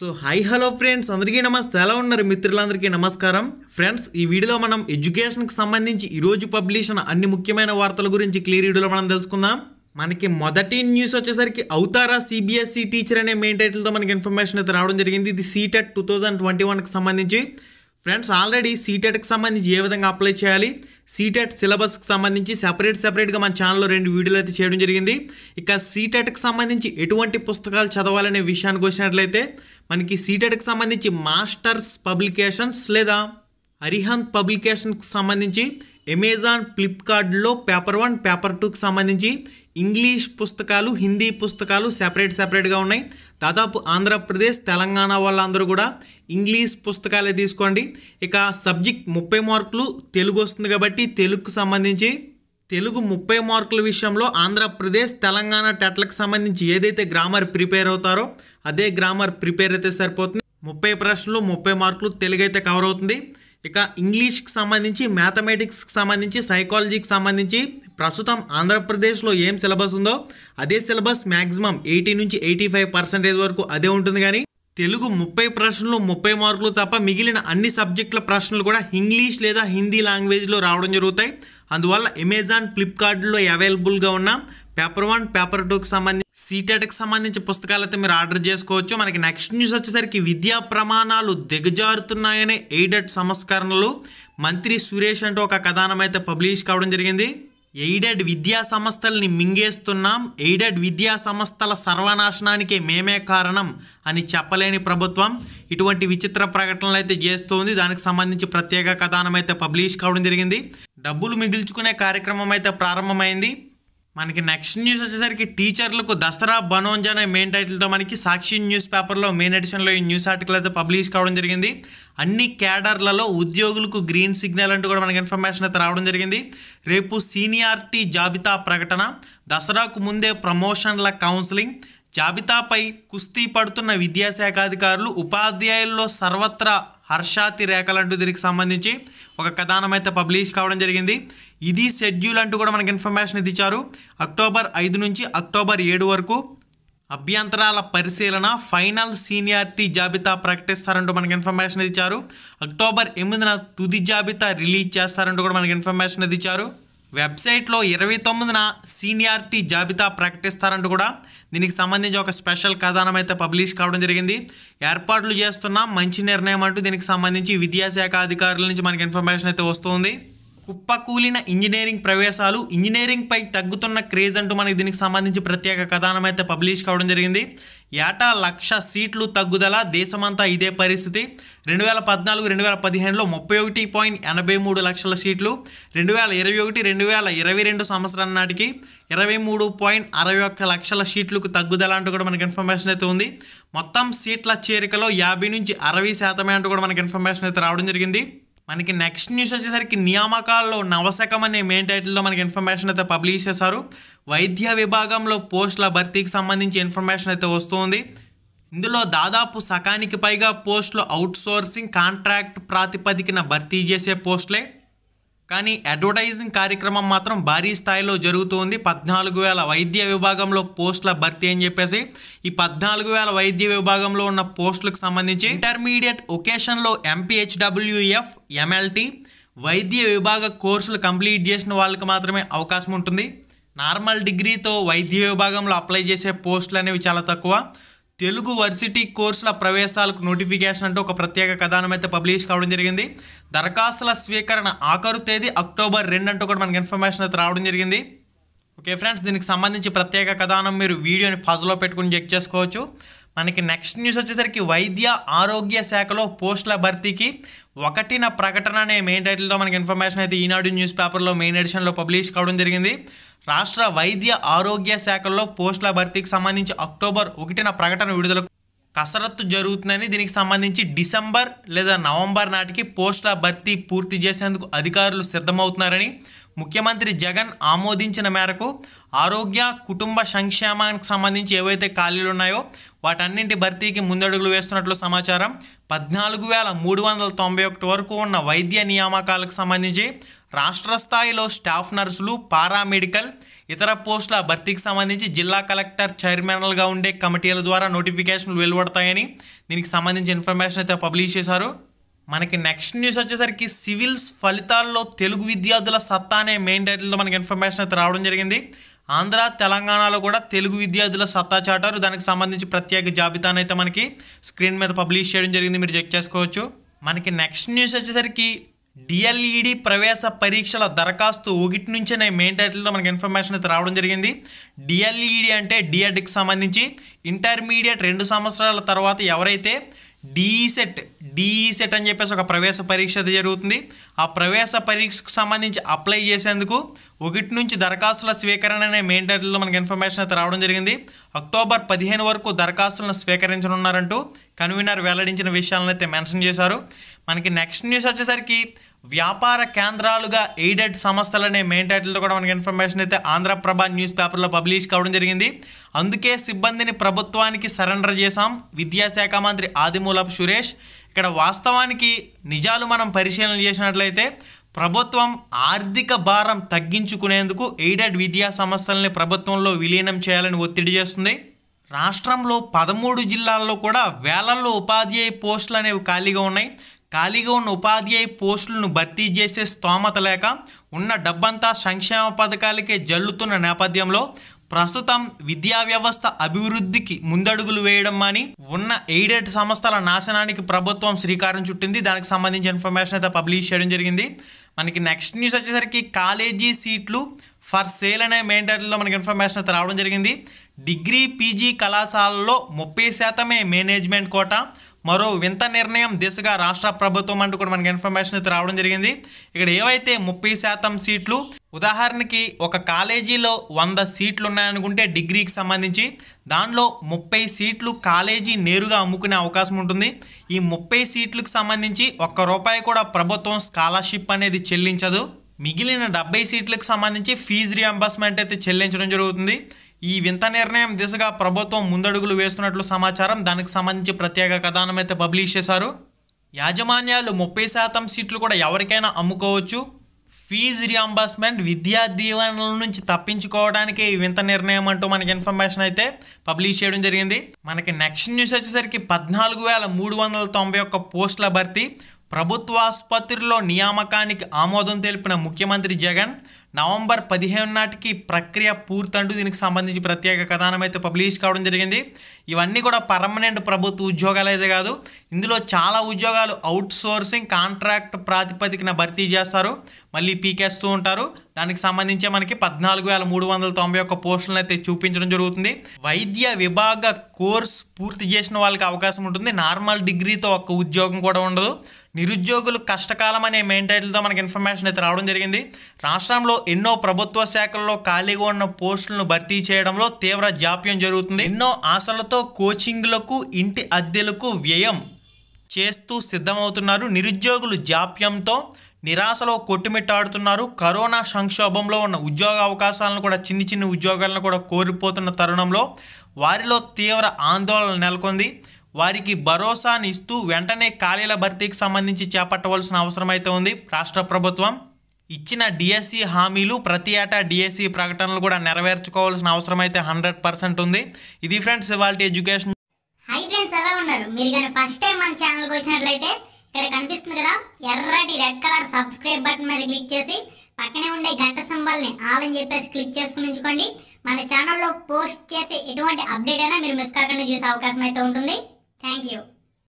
so hi hello friends అందరికీ నమస్తే ఎలా ఉన్నారు మిత్రులందరికీ నమస్కారం ఫ్రెండ్స్ ఈ వీడియోలో మనం ఎడ్యుకేషన్కి సంబంధించి ఈరోజు పబ్లిష్ అయిన అన్ని ముఖ్యమైన వార్తల గురించి క్లియర్ వీడియోలో మనం తెలుసుకుందాం మనకి మొదటి న్యూస్ వచ్చేసరికి అవుతారా సిబిఎస్ఈ టీచర్ e అనే మెయిన్ టైటిల్తో మనకి ఇన్ఫర్మేషన్ అయితే రావడం జరిగింది ఇది సీటెట్ టూ థౌజండ్ ట్వంటీ వన్కి సంబంధించి ఫ్రెండ్స్ ఆల్రెడీ సీటెట్కి సంబంధించి ఏ విధంగా అప్లై చేయాలి సీటెట్ సిలబస్కి e సంబంధించి సెపరేట్ సెపరేట్గా మన ఛానల్లో రెండు వీడియోలు అయితే చేయడం జరిగింది ఇక సీటెట్కి e సంబంధించి ఎటువంటి పుస్తకాలు చదవాలనే విషయానికి వచ్చినట్లయితే మనకి సీటెడ్కి సంబంధించి మాస్టర్స్ పబ్లికేషన్స్ లేదా అరిహంత్ పబ్లికేషన్కి సంబంధించి అమెజాన్ ఫ్లిప్కార్ట్లో పేపర్ వన్ పేపర్ టూకి సంబంధించి ఇంగ్లీష్ పుస్తకాలు హిందీ పుస్తకాలు సెపరేట్ సెపరేట్గా ఉన్నాయి దాదాపు ఆంధ్రప్రదేశ్ తెలంగాణ వాళ్ళందరూ కూడా ఇంగ్లీష్ పుస్తకాలే తీసుకోండి ఇక సబ్జెక్ట్ ముప్పై మార్కులు తెలుగు వస్తుంది కాబట్టి తెలుగుకు సంబంధించి తెలుగు ముప్పై మార్కుల విషయంలో ఆంధ్రప్రదేశ్ తెలంగాణ టెట్లకు సంబంధించి ఏదైతే గ్రామర్ ప్రిపేర్ అవుతారో అదే గ్రామర్ ప్రిపేర్ అయితే సరిపోతుంది ముప్పై ప్రశ్నలు ముప్పై మార్కులు తెలుగు అయితే కవర్ అవుతుంది ఇక ఇంగ్లీష్కి సంబంధించి మ్యాథమెటిక్స్కి సంబంధించి సైకాలజీకి సంబంధించి ప్రస్తుతం ఆంధ్రప్రదేశ్లో ఏం సిలబస్ ఉందో అదే సిలబస్ మ్యాక్సిమం ఎయిటీ నుంచి ఎయిటీ ఫైవ్ పర్సెంటేజ్ వరకు అదే ఉంటుంది కానీ తెలుగు ముప్పై ప్రశ్నలు ముప్పై మార్కులు తప్ప మిగిలిన అన్ని సబ్జెక్టుల ప్రశ్నలు కూడా ఇంగ్లీష్ లేదా హిందీ లాంగ్వేజ్లో రావడం జరుగుతాయి అందువల్ల అమెజాన్ ఫ్లిప్కార్ట్లో అవైలబుల్గా ఉన్న పేపర్ వన్ పేపర్ టూకి సంబంధించి సీటెట్కి సంబంధించి పుస్తకాలు అయితే మీరు ఆర్డర్ చేసుకోవచ్చు మనకి నెక్స్ట్ న్యూస్ వచ్చేసరికి విద్యా ప్రమాణాలు దిగజారుతున్నాయనే ఎయిడెడ్ సంస్కరణలు మంత్రి సురేష్ అంటూ ఒక కథానం అయితే పబ్లిష్ కావడం జరిగింది ఎయిడెడ్ విద్యా సంస్థల్ని మింగేస్తున్నాం ఎయిడెడ్ విద్యా సంస్థల సర్వనాశనానికి మేమే కారణం అని చెప్పలేని ప్రభుత్వం ఇటువంటి విచిత్ర ప్రకటనలు అయితే చేస్తుంది దానికి సంబంధించి ప్రత్యేక కథనం అయితే పబ్లిష్ కావడం జరిగింది డబ్బులు మిగిల్చుకునే కార్యక్రమం అయితే ప్రారంభమైంది మనకి నెక్స్ట్ న్యూస్ వచ్చేసరికి టీచర్లకు దసరా బనోంజ్ అనే మెయిన్ టైటిల్తో మనకి సాక్షి న్యూస్ పేపర్లో మెయిన్ ఎడిషన్లో ఈ న్యూస్ ఆర్టికల్ అయితే పబ్లిష్ కావడం జరిగింది అన్ని క్యాడర్లలో ఉద్యోగులకు గ్రీన్ సిగ్నల్ అంటూ కూడా మనకి ఇన్ఫర్మేషన్ అయితే రావడం జరిగింది రేపు సీనియారిటీ జాబితా ప్రకటన దసరాకు ముందే ప్రమోషన్ల కౌన్సిలింగ్ జాబితాపై కుస్తీ పడుతున్న విద్యాశాఖ అధికారులు ఉపాధ్యాయుల్లో సర్వత్రా హర్షాతి రేఖలు అంటూ దీనికి సంబంధించి ఒక కథనం అయితే పబ్లిష్ కావడం జరిగింది ఇది షెడ్యూల్ అంటూ కూడా మనకి ఇన్ఫర్మేషన్ ఇది ఇచ్చారు అక్టోబర్ ఐదు నుంచి అక్టోబర్ ఏడు వరకు అభ్యంతరాల పరిశీలన ఫైనల్ సీనియారిటీ జాబితా ప్రకటిస్తారంటూ మనకి ఇన్ఫర్మేషన్ ఇచ్చారు అక్టోబర్ ఎనిమిదిన తుది జాబితా రిలీజ్ చేస్తారంటూ కూడా మనకి ఇన్ఫర్మేషన్ ఇచ్చారు వెబ్సైట్లో ఇరవై తొమ్మిదిన సీనియారిటీ జాబితా ప్రకటిస్తారంటూ కూడా దీనికి సంబంధించి ఒక స్పెషల్ కథనం అయితే పబ్లిష్ కావడం జరిగింది ఏర్పాట్లు చేస్తున్న మంచి నిర్ణయం అంటూ దీనికి సంబంధించి విద్యాశాఖ అధికారుల నుంచి మనకి ఇన్ఫర్మేషన్ అయితే వస్తుంది కుప్పకూలిన ఇంజనీరింగ్ ప్రవేశాలు ఇంజనీరింగ్పై తగ్గుతున్న క్రేజ్ అంటూ మనకి దీనికి సంబంధించి ప్రత్యేక కథనమైతే అయితే పబ్లిష్ కావడం జరిగింది ఏటా లక్ష సీట్లు తగ్గుదల దేశమంతా ఇదే పరిస్థితి రెండు వేల పద్నాలుగు రెండు వేల పదిహేనులో ముప్పై ఒకటి పాయింట్ ఎనభై మూడు లక్షల సీట్లు రెండు వేల ఇరవై ఒకటి రెండు వేల ఇరవై రెండు సంవత్సరం నాటికి ఇరవై మూడు పాయింట్ అరవై ఒక్క లక్షల సీట్లకు తగ్గుదల అంటూ కూడా మనకి ఇన్ఫర్మేషన్ అయితే ఉంది మొత్తం సీట్ల చేరికలో యాభై నుంచి అరవై శాతమే అంటూ కూడా మనకి ఇన్ఫర్మేషన్ అయితే రావడం జరిగింది మనకి నెక్స్ట్ న్యూస్ వచ్చేసరికి నియామకాల్లో నవశకం అనే మెయిన్ టైటిల్లో మనకి ఇన్ఫర్మేషన్ అయితే పబ్లిష్ చేశారు వైద్య విభాగంలో పోస్టుల భర్తీకి సంబంధించి ఇన్ఫర్మేషన్ అయితే వస్తుంది ఇందులో దాదాపు సకానికి పైగా పోస్టులు అవుట్సోర్సింగ్ కాంట్రాక్ట్ ప్రాతిపదికన భర్తీ చేసే పోస్టులే కానీ అడ్వర్టైజింగ్ కార్యక్రమం మాత్రం భారీ స్థాయిలో జరుగుతుంది పద్నాలుగు వేల వైద్య విభాగంలో పోస్టుల భర్తీ అని చెప్పేసి ఈ పద్నాలుగు వేల వైద్య విభాగంలో ఉన్న పోస్టులకు సంబంధించి ఇంటర్మీడియట్ ఒకేషన్లో ఎంపీహెచ్డబ్ల్యూఎఫ్ ఎంఎల్టీ వైద్య విభాగ కోర్సులు కంప్లీట్ చేసిన వాళ్ళకి మాత్రమే అవకాశం ఉంటుంది నార్మల్ డిగ్రీతో వైద్య విభాగంలో అప్లై చేసే పోస్టులు అనేవి చాలా తక్కువ తెలుగు వర్సిటీ కోర్సుల ప్రవేశాలకు నోటిఫికేషన్ అంటూ ఒక ప్రత్యేక కథానం అయితే పబ్లిష్ కావడం జరిగింది దరఖాస్తుల స్వీకరణ ఆఖరు తేదీ అక్టోబర్ రెండు అంటూ కూడా మనకి ఇన్ఫర్మేషన్ అయితే రావడం జరిగింది ఓకే ఫ్రెండ్స్ దీనికి సంబంధించి ప్రత్యేక కథనం మీరు వీడియోని ఫజ్లో పెట్టుకుని చెక్ చేసుకోవచ్చు మనకి నెక్స్ట్ న్యూస్ వచ్చేసరికి వైద్య ఆరోగ్య శాఖలో పోస్టుల భర్తీకి ఒకటిన ప్రకటన అనే మెయిన్ టైటిల్తో మనకి ఇన్ఫర్మేషన్ అయితే ఈనాడు న్యూస్ పేపర్లో మెయిన్ ఎడిషన్లో పబ్లిష్ కావడం జరిగింది రాష్ట్ర వైద్య ఆరోగ్య శాఖల్లో పోస్టుల భర్తీకి సంబంధించి అక్టోబర్ ఒకటిన ప్రకటన విడుదల కసరత్తు జరుగుతుందని దీనికి సంబంధించి డిసెంబర్ లేదా నవంబర్ నాటికి పోస్టుల భర్తీ పూర్తి చేసేందుకు అధికారులు సిద్ధమవుతున్నారని ముఖ్యమంత్రి జగన్ ఆమోదించిన మేరకు ఆరోగ్య కుటుంబ సంక్షేమానికి సంబంధించి ఏవైతే ఖాళీలు ఉన్నాయో వాటన్నింటి భర్తీకి ముందడుగులు వేస్తున్నట్లు సమాచారం పద్నాలుగు వేల మూడు వందల తొంభై ఒకటి వరకు ఉన్న వైద్య నియామకాలకు సంబంధించి రాష్ట్ర స్థాయిలో స్టాఫ్ నర్సులు పారామెడికల్ ఇతర పోస్టుల భర్తీకి సంబంధించి జిల్లా కలెక్టర్ చైర్మన్లుగా ఉండే కమిటీల ద్వారా నోటిఫికేషన్లు వెలువడతాయని దీనికి సంబంధించి ఇన్ఫర్మేషన్ అయితే పబ్లిష్ చేశారు మనకి నెక్స్ట్ న్యూస్ వచ్చేసరికి సివిల్స్ ఫలితాల్లో తెలుగు విద్యార్థుల సత్తా అనే మెయిన్ టైటిల్లో మనకి ఇన్ఫర్మేషన్ అయితే రావడం జరిగింది ఆంధ్ర తెలంగాణలో కూడా తెలుగు విద్యార్థుల సత్తా చాటారు దానికి సంబంధించి ప్రత్యేక జాబితాను అయితే మనకి స్క్రీన్ మీద పబ్లిష్ చేయడం జరిగింది మీరు చెక్ చేసుకోవచ్చు మనకి నెక్స్ట్ న్యూస్ వచ్చేసరికి డిఎల్ఈడి e ప్రవేశ పరీక్షల దరఖాస్తు ఒకటి నుంచే నేను మెయిన్ టైటిల్లో మనకి ఇన్ఫర్మేషన్ అయితే రావడం జరిగింది డిఎల్ఈడి e అంటే డిఎడ్కి e సంబంధించి ఇంటర్మీడియట్ రెండు సంవత్సరాల తర్వాత ఎవరైతే డీసెట్ డీసెట్ అని చెప్పేసి ఒక ప్రవేశ పరీక్ష జరుగుతుంది ఆ ప్రవేశ పరీక్షకు సంబంధించి అప్లై చేసేందుకు ఒకటి నుంచి దరఖాస్తుల స్వీకరణ అనే మెయిన్ టైటిల్లో మనకి ఇన్ఫర్మేషన్ అయితే రావడం జరిగింది అక్టోబర్ పదిహేను వరకు దరఖాస్తులను స్వీకరించనున్నారంటూ కన్వీనర్ వెల్లడించిన విషయాలను అయితే మెన్షన్ చేశారు మనకి నెక్స్ట్ న్యూస్ వచ్చేసరికి వ్యాపార కేంద్రాలుగా ఎయిడెడ్ సంస్థలనే మెయిన్ టైటిల్తో కూడా మనకి ఇన్ఫర్మేషన్ అయితే ఆంధ్రప్రభ న్యూస్ పేపర్లో పబ్లిష్ కావడం జరిగింది అందుకే సిబ్బందిని ప్రభుత్వానికి సరెండర్ చేశాం విద్యాశాఖ మంత్రి ఆదిమూలపు సురేష్ ఇక్కడ వాస్తవానికి నిజాలు మనం పరిశీలన చేసినట్లయితే ప్రభుత్వం ఆర్థిక భారం తగ్గించుకునేందుకు ఎయిడెడ్ విద్యా సంస్థలని ప్రభుత్వంలో విలీనం చేయాలని ఒత్తిడి చేస్తుంది రాష్ట్రంలో పదమూడు జిల్లాల్లో కూడా వేలల్లో ఉపాధ్యాయ పోస్టులు అనేవి ఖాళీగా ఉన్నాయి ఖాళీగా ఉన్న ఉపాధ్యాయ పోస్టులను భర్తీ చేసే స్తోమత లేక ఉన్న డబ్బంతా సంక్షేమ పథకాలకే జల్లుతున్న నేపథ్యంలో ప్రస్తుతం విద్యా వ్యవస్థ అభివృద్ధికి ముందడుగులు వేయడం అని ఉన్న ఎయిడెడ్ సంస్థల నాశనానికి ప్రభుత్వం శ్రీకారం చుట్టింది దానికి సంబంధించిన ఇన్ఫర్మేషన్ అయితే పబ్లిష్ చేయడం జరిగింది మనకి నెక్స్ట్ న్యూస్ వచ్చేసరికి కాలేజీ సీట్లు ఫర్ సేల్ అనే మెయిన్ టైటిల్లో మనకి ఇన్ఫర్మేషన్ అయితే రావడం జరిగింది డిగ్రీ పీజీ కళాశాలలో ముప్పై శాతమే మేనేజ్మెంట్ కోట మరో వింత నిర్ణయం దిశగా రాష్ట్ర ప్రభుత్వం అంటూ కూడా మనకి ఇన్ఫర్మేషన్ అయితే రావడం జరిగింది ఇక్కడ ఏవైతే ముప్పై శాతం సీట్లు ఉదాహరణకి ఒక కాలేజీలో వంద సీట్లు ఉన్నాయనుకుంటే డిగ్రీకి సంబంధించి దానిలో ముప్పై సీట్లు కాలేజీ నేరుగా అమ్ముకునే అవకాశం ఉంటుంది ఈ ముప్పై సీట్లకు సంబంధించి ఒక్క రూపాయి కూడా ప్రభుత్వం స్కాలర్షిప్ అనేది చెల్లించదు మిగిలిన డెబ్బై సీట్లకు సంబంధించి ఫీజు రియంబర్స్మెంట్ అయితే చెల్లించడం జరుగుతుంది ఈ వింత నిర్ణయం దిశగా ప్రభుత్వం ముందడుగులు వేస్తున్నట్లు సమాచారం దానికి సంబంధించి ప్రత్యేక కథనం అయితే పబ్లిష్ చేశారు యాజమాన్యాలు ముప్పై శాతం సీట్లు కూడా ఎవరికైనా అమ్ముకోవచ్చు ఫీజు రియంబర్స్మెంట్ విద్యా దీవెనల నుంచి తప్పించుకోవడానికి ఈ వింత నిర్ణయం అంటూ మనకి ఇన్ఫర్మేషన్ అయితే పబ్లిష్ చేయడం జరిగింది మనకి నెక్స్ట్ న్యూస్ వచ్చేసరికి పద్నాలుగు వేల మూడు వందల తొంభై ఒక్క పోస్టుల భర్తీ ప్రభుత్వాసుపత్రిలో నియామకానికి ఆమోదం తెలిపిన ముఖ్యమంత్రి జగన్ నవంబర్ పదిహేను నాటికి ప్రక్రియ పూర్తంటూ దీనికి సంబంధించి ప్రత్యేక కథనం అయితే పబ్లిష్ కావడం జరిగింది ఇవన్నీ కూడా పర్మనెంట్ ప్రభుత్వ ఉద్యోగాలు అయితే కాదు ఇందులో చాలా ఉద్యోగాలు అవుట్ సోర్సింగ్ కాంట్రాక్ట్ ప్రాతిపదికన భర్తీ చేస్తారు మళ్ళీ పీకేస్తూ ఉంటారు దానికి సంబంధించి మనకి పద్నాలుగు వేల మూడు వందల తొంభై ఒక్క పోస్టులను అయితే చూపించడం జరుగుతుంది వైద్య విభాగ కోర్స్ పూర్తి చేసిన వాళ్ళకి అవకాశం ఉంటుంది నార్మల్ డిగ్రీతో ఒక్క ఉద్యోగం కూడా ఉండదు నిరుద్యోగులు కష్టకాలం అనే మెయిన్ టైటిల్తో మనకి ఇన్ఫర్మేషన్ అయితే రావడం జరిగింది రాష్ట్రంలో ఎన్నో ప్రభుత్వ శాఖల్లో ఖాళీగా ఉన్న పోస్టులను భర్తీ చేయడంలో తీవ్ర జాప్యం జరుగుతుంది ఎన్నో ఆశలతో కోచింగ్లకు ఇంటి అద్దెలకు వ్యయం చేస్తూ సిద్ధమవుతున్నారు నిరుద్యోగులు జాప్యంతో నిరాశలో కొట్టుమిట్టాడుతున్నారు కరోనా సంక్షోభంలో ఉన్న ఉద్యోగ అవకాశాలను కూడా చిన్ని చిన్ని ఉద్యోగాలను కూడా కోరిపోతున్న తరుణంలో వారిలో తీవ్ర ఆందోళన నెలకొంది వారికి భరోసాని ఇస్తూ వెంటనే ఖాళీల భర్తీకి సంబంధించి చేపట్టవలసిన అవసరమైతే ఉంది రాష్ట్ర ప్రభుత్వం ఇచ్చిన డిఎస్సి e హామీలు ప్రతి ఏటా డిఎస్సి e ప్రకటనలు కూడా నెరవేర్చుకోవాల్సిన అవసరం అయితే హండ్రెడ్ పర్సెంట్ ఉంది ఇది ఫ్రెండ్స్ ఇవాళ ఎడ్యుకేషన్ హై ఫ్రెండ్స్ ఎలా ఉన్నారు మీరు కానీ ఫస్ట్ టైం మన ఛానల్కి వచ్చినట్లయితే ఇక్కడ కనిపిస్తుంది కదా ఎర్రటి రెడ్ కలర్ సబ్స్క్రైబ్ బటన్ మీద క్లిక్ చేసి పక్కనే ఉండే గంట సింబల్ని ఆల్ అని చెప్పేసి క్లిక్ చేసుకుని ఉంచుకోండి మన ఛానల్లో పోస్ట్ చేసే ఎటువంటి అప్డేట్ అయినా మీరు మిస్ కాకుండా చూసే అవకాశం అయితే ఉంటుంది థ్యాంక్ యూ